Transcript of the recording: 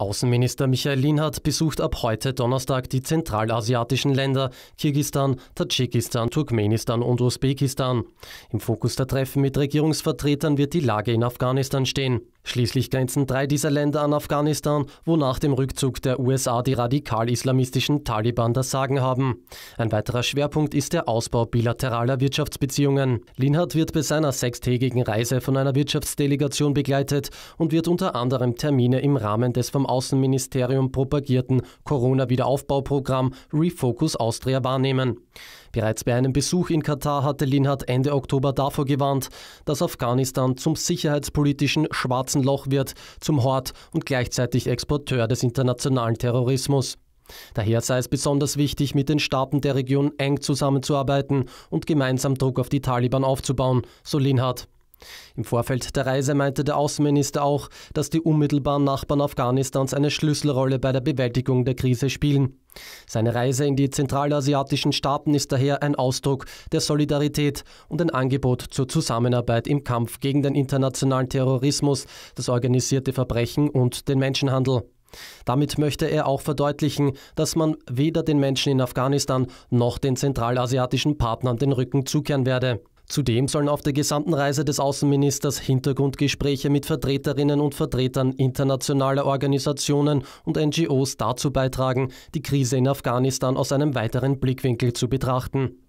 Außenminister Michael Linhardt besucht ab heute Donnerstag die zentralasiatischen Länder Kirgistan, Tadschikistan, Turkmenistan und Usbekistan. Im Fokus der Treffen mit Regierungsvertretern wird die Lage in Afghanistan stehen. Schließlich grenzen drei dieser Länder an Afghanistan, wo nach dem Rückzug der USA die radikal-islamistischen Taliban das Sagen haben. Ein weiterer Schwerpunkt ist der Ausbau bilateraler Wirtschaftsbeziehungen. Linhardt wird bei seiner sechstägigen Reise von einer Wirtschaftsdelegation begleitet und wird unter anderem Termine im Rahmen des vom Außenministerium propagierten Corona-Wiederaufbauprogramm Refocus Austria wahrnehmen. Bereits bei einem Besuch in Katar hatte Linhardt Ende Oktober davor gewarnt, dass Afghanistan zum sicherheitspolitischen Schwarz Katzenloch wird, zum Hort und gleichzeitig Exporteur des internationalen Terrorismus. Daher sei es besonders wichtig, mit den Staaten der Region eng zusammenzuarbeiten und gemeinsam Druck auf die Taliban aufzubauen, so Linhardt. Im Vorfeld der Reise meinte der Außenminister auch, dass die unmittelbaren Nachbarn Afghanistans eine Schlüsselrolle bei der Bewältigung der Krise spielen. Seine Reise in die zentralasiatischen Staaten ist daher ein Ausdruck der Solidarität und ein Angebot zur Zusammenarbeit im Kampf gegen den internationalen Terrorismus, das organisierte Verbrechen und den Menschenhandel. Damit möchte er auch verdeutlichen, dass man weder den Menschen in Afghanistan noch den zentralasiatischen Partnern den Rücken zukehren werde. Zudem sollen auf der gesamten Reise des Außenministers Hintergrundgespräche mit Vertreterinnen und Vertretern internationaler Organisationen und NGOs dazu beitragen, die Krise in Afghanistan aus einem weiteren Blickwinkel zu betrachten.